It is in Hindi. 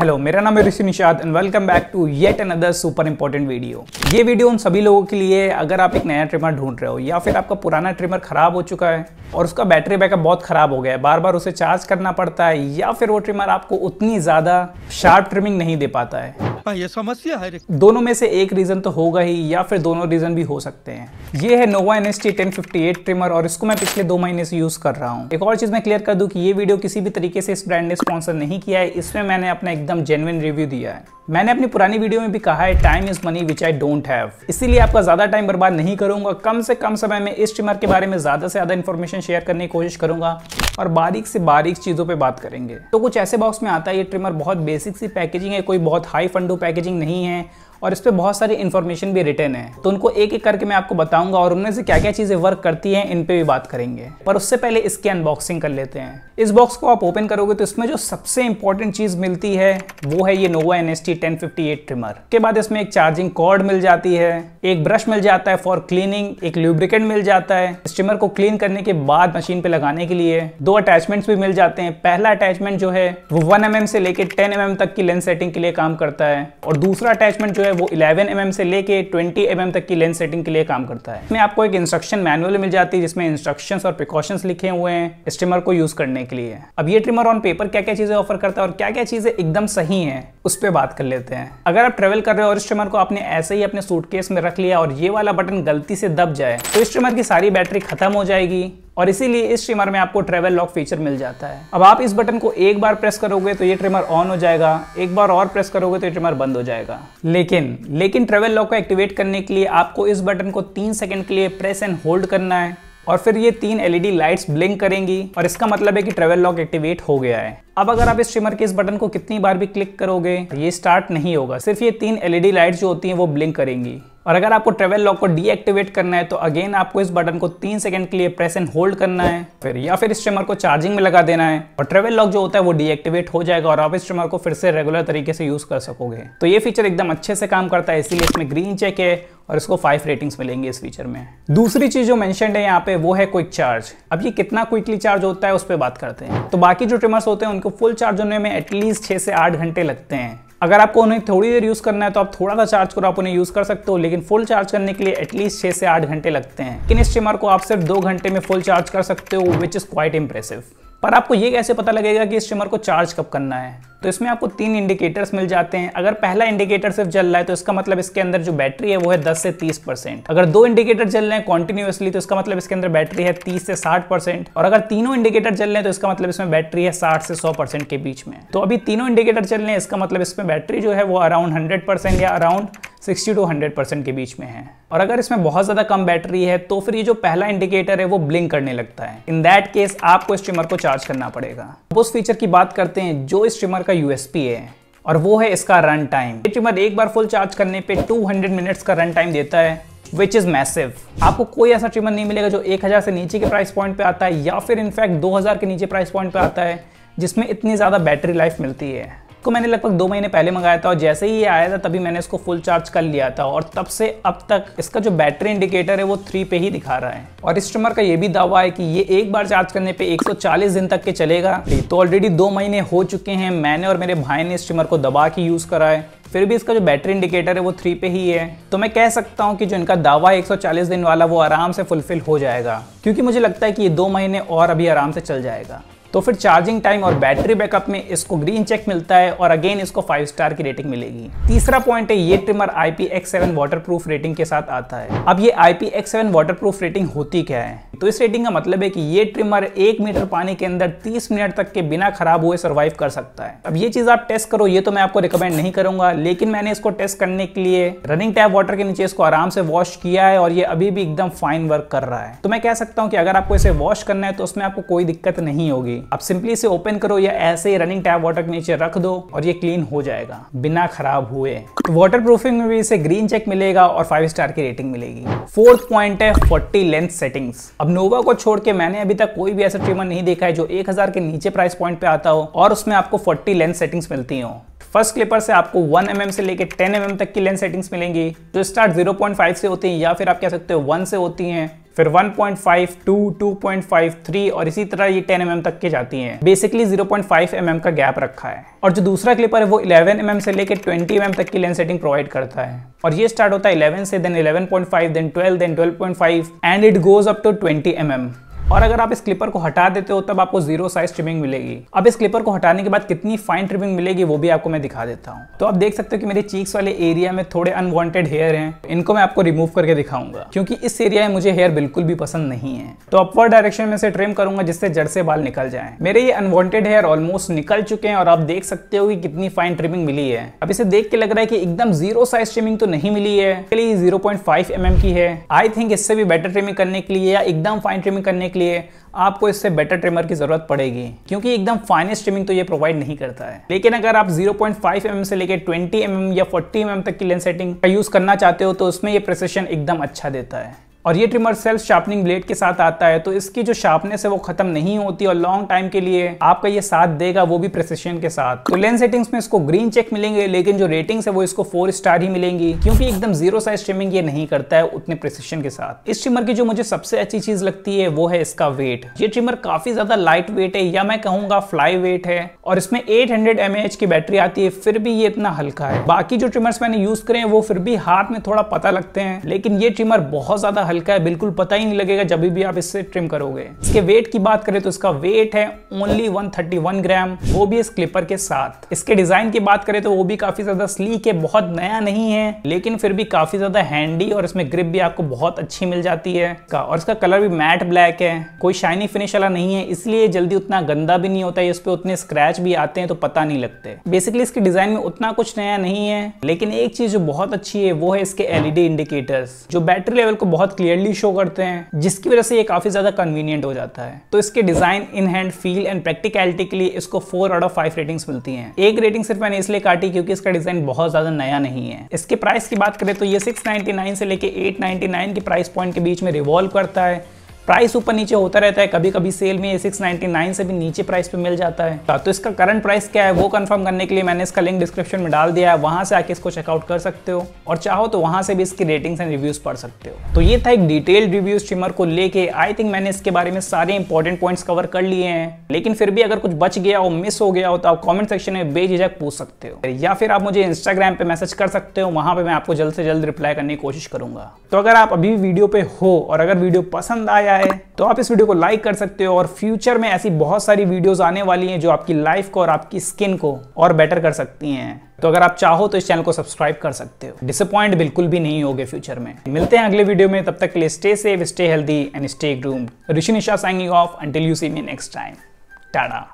हेलो मेरा नाम है Rishi Nishad and welcome back to yet another super important video ये वीडियो उन सभी लोगों के लिए अगर आप एक नया ट्रिमर ढूंढ रहे हो या फिर आपका पुराना ट्रिमर खराब हो चुका है और उसका बैटरी बैकअप बहुत खराब हो गया है बार बार उसे चार्ज करना पड़ता है या फिर वो ट्रिमर आपको उतनी ज़्यादा शार्प ट्रिमिंग नहीं दे पाता है हाँ ये समस्या है दोनों में से एक रीजन तो होगा ही या फिर दोनों रीजन भी हो सकते हैं ये है Nova N S T ten fifty eight trimmer और इसको मैं पिछले दो महीने से यूज कर रहा हूँ एक और चीज मैं क्लियर कर दूँ कि ये वीडियो किसी भी तरीके से इस ब्रांड ने स्पॉन्सर नहीं किया है इसमें मैंने अपना एकदम जेनुअन रिव्यू दिया है मैंने अपनी पुरानी वीडियो में भी कहा है time is money which I don't have इसीलिए आपका ज़्यादा टाइम बर्बाद नहीं करूंगा कम से कम समय में इस ट्रिमर के बारे में ज़्यादा से ज़्यादा इन्फॉर्मेशन शेयर करने की कोशिश करूंगा और बारीक से बारीक चीज़ों पे बात करेंगे तो कुछ ऐसे बॉक्स में आता है ये ट्रिमर बहुत बेसिक सी पैकेजिंग है कोई बहुत हाई फंडो पैकेजिंग नहीं है और इस पर बहुत सारी इन्फॉर्मेशन भी रिटर्न है तो उनको एक एक करके मैं आपको बताऊंगा और उनमें से क्या क्या चीज़ें वर्क करती हैं इन पे भी बात करेंगे पर उससे पहले इसकी अनबॉक्सिंग कर लेते हैं इस बॉक्स को आप ओपन करोगे तो इसमें जो सबसे इंपॉर्टेंट चीज़ मिलती है वो है ये Nova N S T trimmer के बाद इसमें एक चार्जिंग कॉर्ड मिल जाती है एक ब्रश मिल जाता है फॉर क्लीनिंग एक लुब्रिकेंट मिल जाता है इस ट्रिमर को क्लीन करने के बाद मशीन पे लगाने के लिए दो अटैचमेंट्स भी मिल जाते हैं पहला अटैचमेंट जो है वो वन एम एम से लेकर टेन एम एम तक की लेंस सेटिंग के लिए काम करता है और दूसरा अटैचमेंट जो है वो 11 एम mm से लेके 20 एम mm तक की लेंस सेटिंग के लिए काम करता है इसमें आपको एक इंस्ट्रक्शन मैनुअल मिल जाती है जिसमें इंस्ट्रक्शन और प्रिकॉशंस लिखे हुए हैं स्ट्रिमर को यूज करने के लिए अब ये ट्रिमर ऑन पेपर क्या क्या चीजें ऑफर करता है और क्या क्या चीजें एकदम सही है उस पर बात कर लेते हैं अगर आप ट्रेवल कर रहे हो और इस ट्रिमर को आपने ऐसे ही अपने सूटकेस में रख लिया और ये वाला बटन गलती से दब जाए तो इस ट्रिमर की सारी बैटरी खत्म हो जाएगी और इसीलिए इस ट्रिमर में आपको ट्रेवल लॉक फीचर मिल जाता है अब आप इस बटन को एक बार प्रेस करोगे तो ये ट्रिमर ऑन हो जाएगा एक बार और प्रेस करोगे तो ये ट्रिमर बंद हो जाएगा लेकिन लेकिन ट्रेवल लॉक को एक्टिवेट करने के लिए आपको इस बटन को तीन सेकंड के लिए प्रेस एंड होल्ड करना है और फिर ये तीन एलईडी लाइट्स ब्लिंक करेंगी और इसका मतलब है कि ट्रेवल लॉक एक्टिवेट हो गया है अब अगर आप इस ट्रिमर के इस बटन को कितनी बार भी क्लिक करोगे ये स्टार्ट नहीं होगा सिर्फ ये तीन एलईडी लाइट्स e जो होती हैं वो ब्लिंक करेंगी और अगर आपको ट्रेवल लॉक को डीएक्टिवेट करना है तो अगेन आपको इस बटन को तीन सेकंड के लिए प्रेस एंड होल्ड करना है फिर या फिर स्ट्रीमर को चार्जिंग में लगा देना है और ट्रेवल लॉक जो होता है वो डीएक्टिवेट हो जाएगा और आप स्ट्रीमर को फिर से रेगुलर तरीके से यूज कर सकोगे तो ये फीचर एकदम अच्छे से काम करता है इसीलिए इसमें ग्रीन चेक है और इसको फाइव रेटिंग्स मिलेंगे इस फीचर में दूसरी चीज जो मैं है यहाँ पे वो है क्विक चार्ज अब ये कितना क्विकली चार्ज होता है उस पर बात करते हैं तो बाकी जो ट्रिमर्स होते हैं उनको फुल चार्ज होने में एटलीस्ट छह से आठ घंटे लगते हैं अगर आपको उन्हें थोड़ी देर यूज़ करना है तो आप थोड़ा सा चार्ज करो आप उन्हें यूज़ कर सकते हो लेकिन फुल चार्ज करने के लिए एटलीस्ट छह से आठ घंटे लगते हैं लेकिन इस ट्रिमर को आप सिर्फ दो घंटे में फुल चार्ज कर सकते हो विच इज़ क्वाइट इंप्रेसिव पर आपको ये कैसे पता लगेगा कि इस ट्रिमर को चार्ज कब करना है तो इसमें आपको तीन इंडिकेटर्स मिल जाते हैं अगर पहला इंडिकेटर सिर्फ जल रहा है तो इसका मतलब इसके अंदर जो बैटरी है वो है 10 से 30 परसेंट अगर दो इंडिकेटर जल रहे हैं कॉन्टिन्यूसली तो इसका मतलब इसके अंदर बैटरी है 30 से 60 परसेंट और अगर तीनों इंडिकेटर जल रहे हैं तो इसका मतलब इसमें बैटरी है साठ से सौ परसेंट के बीच में तो अभी तीनों इंडिकेटर चल रहे हैं इसका मतलब इसमें बैटरी जो है वो अराउंड हंड्रेड या अराउंड 60 टू 100 परसेंट के बीच में है और अगर इसमें बहुत ज़्यादा कम बैटरी है तो फिर ये जो पहला इंडिकेटर है वो ब्लिंक करने लगता है इन दैट केस आपको इस ट्रिमर को चार्ज करना पड़ेगा अब उस फीचर की बात करते हैं जो इस ट्रिमर का यूएसपी है और वो है इसका रन टाइम ये ट्रिमर एक बार फुल चार्ज करने पे 200 मिनट्स का रन टाइम देता है विच इज़ मैसिव आपको कोई ऐसा ट्रिमर नहीं मिलेगा जो 1000 से नीचे के प्राइस पॉइंट पे आता है या फिर इनफैक्ट 2000 के नीचे प्राइस पॉइंट पे आता है जिसमें इतनी ज़्यादा बैटरी लाइफ मिलती है को मैंने लगभग दो महीने पहले मंगाया था और जैसे ही ये आया था तभी मैंने इसको फुल चार्ज कर लिया था और तब से अब तक इसका जो बैटरी इंडिकेटर है वो थ्री पे ही दिखा रहा है और इस ट्रिमर का ये भी दावा है कि ये एक बार चार्ज करने पे 140 दिन तक के चलेगा तो ऑलरेडी दो महीने हो चुके हैं मैंने और मेरे भाई ने इस ट्रिमर को दबा के यूज़ करा है फिर भी इसका जो बैटरी इंडिकेटर है वो थ्री पे ही है तो मैं कह सकता हूँ कि जो इनका दावा है 140 दिन वाला वो आराम से फुलफिल हो जाएगा क्योंकि मुझे लगता है कि ये दो महीने और अभी आराम से चल जाएगा तो फिर चार्जिंग टाइम और बैटरी बैकअप में इसको ग्रीन चेक मिलता है और अगेन इसको फाइव स्टार की रेटिंग मिलेगी तीसरा पॉइंट है ये ट्रिमर वाटर प्रूफ रेटिंग के साथ आता है अब ये वाटर प्रूफ रेटिंग होती क्या है तो इस रेटिंग का मतलब है कि ये ट्रिमर एक मीटर पानी के अंदर तीस मिनट तक के बिना खराब हुए सर्वाइव कर सकता है अब ये चीज आप टेस्ट करो ये तो मैं आपको रिकमेंड नहीं करूंगा लेकिन मैंने इसको टेस्ट करने के लिए रनिंग टैप वाटर के नीचे इसको आराम से वॉश किया है और ये अभी भी एकदम फाइन वर्क कर रहा है तो मैं कह सकता हूँ कि अगर आपको इसे वॉश करना है तो उसमें आपको कोई दिक्कत नहीं होगी अब सिंपली इसे ओपन करो या ऐसे ही रनिंग टैप वाटर के नीचे रख दो और ये क्लीन हो जाएगा बिना खराब हुए वाटर प्रूफिंग में भी इसे ग्रीन चेक मिलेगा और फाइव स्टार की रेटिंग मिलेगी फोर्थ पॉइंट है फोर्टी लेंथ सेटिंग्स अब नोवा को छोड़ के मैंने अभी तक कोई भी ऐसा ट्रिमर नहीं देखा है जो एक के नीचे प्राइस पॉइंट पे आता हो और उसमें आपको फोर्टी लेंथ सेटिंग्स मिलती हो फर्स्ट क्लिपर से आपको 1 mm से लेके 10 mm तक की लेंथ सेटिंग्स मिलेंगी जो स्टार्ट 0.5 से होती हैं या फिर आप कह सकते हो 1 से होती हैं फिर 1.5, 2, 2.5, और इसी तरह ये 10 mm तक के जाती हैं बेसिकली 0.5 mm का गैप रखा है और जो दूसरा क्लिपर है वो 11 mm से लेकर 20 mm तक की लेंस सेटिंग प्रोवाइड करता है और ये स्टार्ट होता है 11 से then 11.5 then 12 then 12.5 and it goes up to 20 mm और अगर आप इस क्लिपर को हटा देते हो तब आपको जीरो साइज ट्रिमिंग मिलेगी अब इस क्लिपर को हटाने के बाद कितनी फाइन ट्रिमिंग मिलेगी वो भी आपको मैं दिखा देता हूँ तो आप देख सकते हो कि मेरे चीक्स वाले एरिया में थोड़े अनवांटेड हेयर हैं इनको मैं आपको रिमूव करके दिखाऊंगा क्योंकि इस एरिया में मुझे हेयर बिल्कुल भी पसंद नहीं है तो अपवर्ड डायरेक्शन में से ट्रिम करूंगा जिससे जड़ से बाल निकल जाए मेरे ये अनवॉन्टेड हेयर ऑलमोस्ट निकल चुके हैं और आप देख सकते हो कि कितनी फाइन ट्रिमिंग मिली है अब इसे देख के लग रहा है कि एकदम जीरो साइज ट्रिमिंग तो नहीं मिली है जीरो पॉइंट फाइव एम की है आई थिंक इससे भी बेटर ट्रिमिंग करने के लिए या एकदम फाइन ट्रिमिंग करने के लिए आपको इससे बेटर ट्रिमर की ज़रूरत पड़ेगी क्योंकि एकदम फाइनेस्ट ट्रिमिंग तो ये प्रोवाइड नहीं करता है लेकिन अगर आप 0.5 पॉइंट mm से लेकर 20 mm या 40 mm तक की लेंस सेटिंग का यूज़ करना चाहते हो तो उसमें ये प्रेसेशन एकदम अच्छा देता है और ये ट्रिमर सेल्फ शार्पनिंग ब्लेड के साथ आता है तो इसकी जो शार्पनेस है वो खत्म नहीं होती और लॉन्ग टाइम के लिए आपका ये साथ देगा वो भी प्रिसिशन के साथ तो लेंस सेटिंग्स में इसको ग्रीन चेक मिलेंगे लेकिन जो रेटिंग्स है वो इसको फोर स्टार ही मिलेंगी क्योंकि एकदम जीरो साइज ट्रिमिंग ये नहीं करता है उतने प्रिसिशन के साथ इस ट्रिमर की जो मुझे सबसे अच्छी चीज लगती है वो है इसका वेट ये ट्रिमर काफी ज्यादा लाइट वेट है या मैं कहूंगा फ्लाई वेट है और इसमें एट हंड्रेड की बैटरी आती है फिर भी ये इतना हल्का है बाकी जो ट्रिमर मैंने यूज करे वो फिर भी हाथ में थोड़ा पता लगते हैं लेकिन ये ट्रिमर बहुत ज्यादा हल्का है बिल्कुल पता ही नहीं लगेगा जब भी आप इससे ट्रिम करोगे इसके वेट की बात करें तो इसका वेट है ओनली 131 ग्राम वो भी इस क्लिपर के साथ इसके डिजाइन की बात करें तो वो भी काफी ज्यादा स्लीक है बहुत नया नहीं है लेकिन फिर भी काफी ज्यादा हैंडी और इसमें ग्रिप भी आपको बहुत अच्छी मिल जाती है और इसका कलर भी मैट ब्लैक है कोई शाइनी फिनिश वाला नहीं है इसलिए जल्दी उतना गंदा भी नहीं होता है इस पर उतने स्क्रैच भी आते हैं तो पता नहीं लगते बेसिकली इसके डिजाइन में उतना कुछ नया नहीं है लेकिन एक चीज जो बहुत अच्छी है वो है इसके एलईडी इंडिकेटर्स जो बैटरी लेवल को बहुत क्लियरली शो करते हैं जिसकी वजह से ये काफ़ी ज़्यादा कन्वीनियंट हो जाता है तो इसके design in hand feel and practicality के लिए इसको four out of five ratings मिलती हैं एक रेटिंग सिर्फ मैंने इसलिए काटी क्योंकि इसका डिज़ाइन बहुत ज़्यादा नया नहीं है इसके प्राइस की बात करें तो ये सिक्स से लेकर एट के प्राइस पॉइंट के बीच में रिवॉल्व करता है प्राइस ऊपर नीचे होता रहता है कभी कभी सेल में नाइनटी सिक्स से भी नीचे प्राइस पे मिल जाता है हाँ, तो इसका करंट प्राइस क्या है वो कंफर्म करने के लिए मैंने इसका लिंक डिस्क्रिप्शन में डाल दिया है वहां से आके इसको चेकआउट कर सकते हो और चाहो तो वहां से भी इसकी रेटिंग्स एंड रिव्यूज पढ़ सकते हो तो ये था एक डिटेल्ड रिव्यूज ट्रिमर को लेकर आई थिंक मैंने इसके बारे में सारे इंपॉर्टेंट पॉइंट कवर कर लिए हैं लेकिन फिर भी अगर कुछ बच गया हो मिस हो गया हो तो आप कॉमेंट सेक्शन में बेझिझक पूछ सकते हो या फिर आप मुझे इंस्टाग्राम पे मैसेज कर सकते हो वहां पर मैं आपको जल्द से जल्द रिप्लाई करने की कोशिश करूंगा तो अगर आप अभी वीडियो पे हो और अगर वीडियो पसंद आया आया है तो आप इस वीडियो को लाइक कर सकते हो और फ्यूचर में ऐसी बहुत सारी वीडियोस आने वाली हैं जो आपकी लाइफ को और आपकी स्किन को और बेटर कर सकती हैं तो अगर आप चाहो तो इस चैनल को सब्सक्राइब कर सकते हो डिसअपॉइंट बिल्कुल भी नहीं होगे फ्यूचर में मिलते हैं अगले वीडियो में तब तक के लिए stay safe stay healthy and stay groom Rishi Nisha saying off until you see me next time Tata